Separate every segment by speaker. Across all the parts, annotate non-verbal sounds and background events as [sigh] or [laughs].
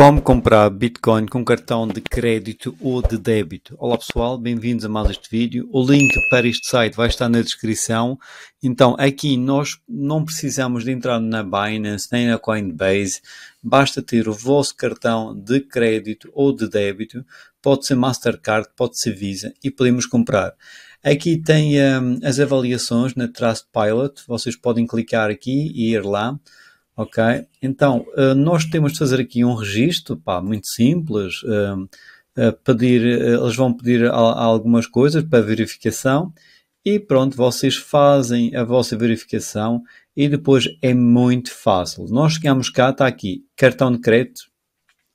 Speaker 1: Como comprar Bitcoin com cartão de crédito ou de débito? Olá pessoal, bem-vindos a mais este vídeo. O link para este site vai estar na descrição. Então, aqui nós não precisamos de entrar na Binance nem na Coinbase. Basta ter o vosso cartão de crédito ou de débito. Pode ser Mastercard, pode ser Visa e podemos comprar. Aqui tem um, as avaliações na Trustpilot. Vocês podem clicar aqui e ir lá. Ok? Então, eh, nós temos de fazer aqui um registro, pá, muito simples. Ehm, pedir, eh, eles vão pedir algumas coisas para verificação e pronto, vocês fazem a vossa verificação e depois é muito fácil. Nós chegamos cá, está aqui, cartão de crédito,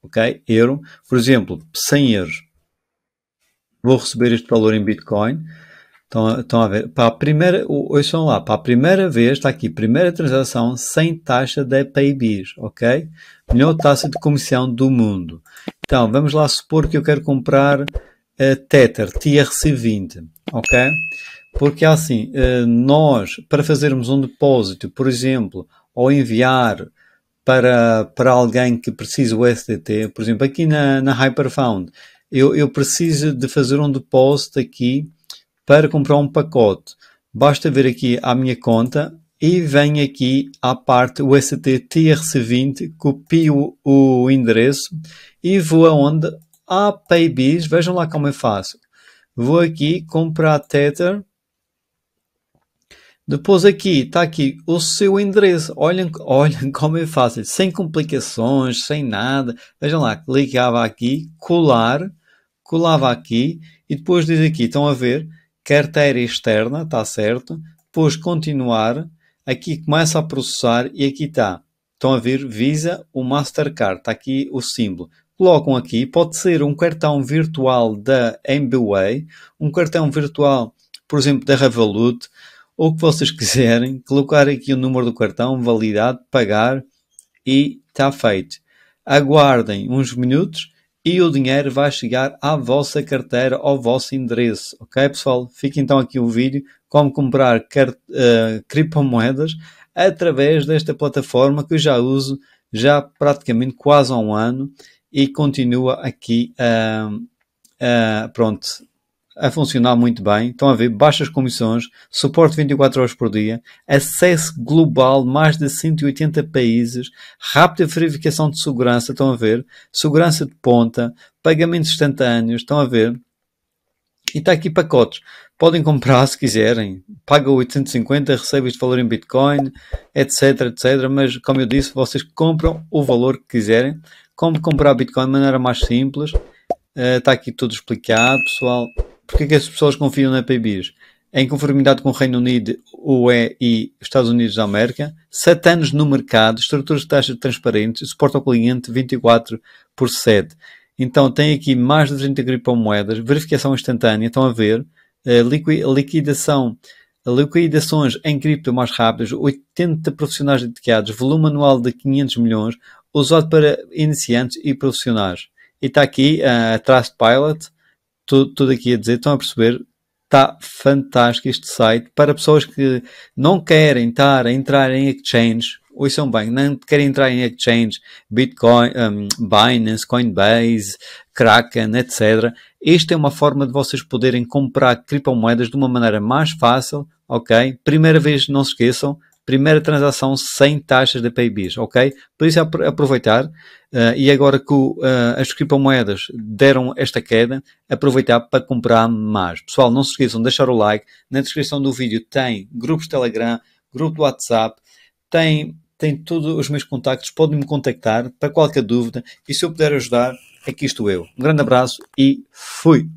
Speaker 1: ok? Euro, por exemplo, 100 euros. Vou receber este valor em Bitcoin. Estão, estão a ver? Para a primeira, ouçam lá, para a primeira vez, está aqui, primeira transação sem taxa de PIBs, ok? Melhor taxa de comissão do mundo. Então, vamos lá supor que eu quero comprar uh, Tether, TRC20, ok? Porque é assim, uh, nós, para fazermos um depósito, por exemplo, ou enviar para, para alguém que precisa o SDT, por exemplo, aqui na, na Hyperfound, eu, eu preciso de fazer um depósito aqui para comprar um pacote. Basta ver aqui a minha conta e vem aqui à parte UST TRC20, copio o endereço e vou aonde? A Paybiz, vejam lá como é fácil. Vou aqui comprar Tether. Depois aqui, está aqui o seu endereço. Olhem, olhem como é fácil, sem complicações, sem nada. Vejam lá, clicava aqui, colar, colava aqui e depois diz aqui, estão a ver? carteira externa, está certo, depois continuar, aqui começa a processar e aqui está. Estão a ver Visa, o Mastercard, está aqui o símbolo. Colocam aqui, pode ser um cartão virtual da MBWay, um cartão virtual, por exemplo, da Revolut, ou o que vocês [laughs] quiserem, colocar aqui o número do cartão, validade, pagar e está feito. Aguardem uns minutos e o dinheiro vai chegar à vossa carteira, ao vosso endereço. Ok, pessoal? Fica então aqui o vídeo como comprar uh, criptomoedas através desta plataforma que eu já uso já praticamente quase há um ano e continua aqui uh, uh, pronto a funcionar muito bem, estão a ver baixas comissões, suporte 24 horas por dia, acesso global, mais de 180 países, rápida verificação de segurança, estão a ver, segurança de ponta, pagamentos instantâneos, estão a ver. E está aqui pacotes. Podem comprar se quiserem. Paga 850, recebe este valor em Bitcoin, etc, etc. Mas, como eu disse, vocês compram o valor que quiserem. Como comprar Bitcoin de maneira mais simples. Eh, está uh, aqui tudo explicado, pessoal. Porquê que as pessoas confiam na PIBIS? Em conformidade com o Reino Unido, UE e Estados Unidos da América, sete anos no mercado, estruturas de taxa transparentes, suporte ao cliente 24 por 7. Então, tem aqui mais de 30 criptomoedas, verificação instantânea, estão a ver, eh, liquidação liquidações em cripto mais rápidas, 80 profissionais dedicados, volume anual de 500 milhões, usado para iniciantes e profissionais. E está aqui eh, a uh, Trustpilot, tudo aqui a dizer, estão a perceber? Está fantástico este site para pessoas que não querem estar a entrar em exchange, um bem, não querem entrar em exchange, Bitcoin, um, Binance, Coinbase, Kraken, etc. Esta é uma forma de vocês poderem comprar criptomoedas de uma maneira mais fácil, ok? Primeira vez, não se esqueçam, primeira transação sem taxas de PIBs, ok? Por isso aproveitar, uh, e agora que uh, as criptomoedas deram esta queda, aproveitar para comprar mais. Pessoal, não se esqueçam de deixar o like, na descrição do vídeo tem grupos de Telegram, grupo de WhatsApp, tem, tem todos os meus contactos, podem me contactar para qualquer dúvida, e se eu puder ajudar, aqui estou eu. Um grande abraço e fui!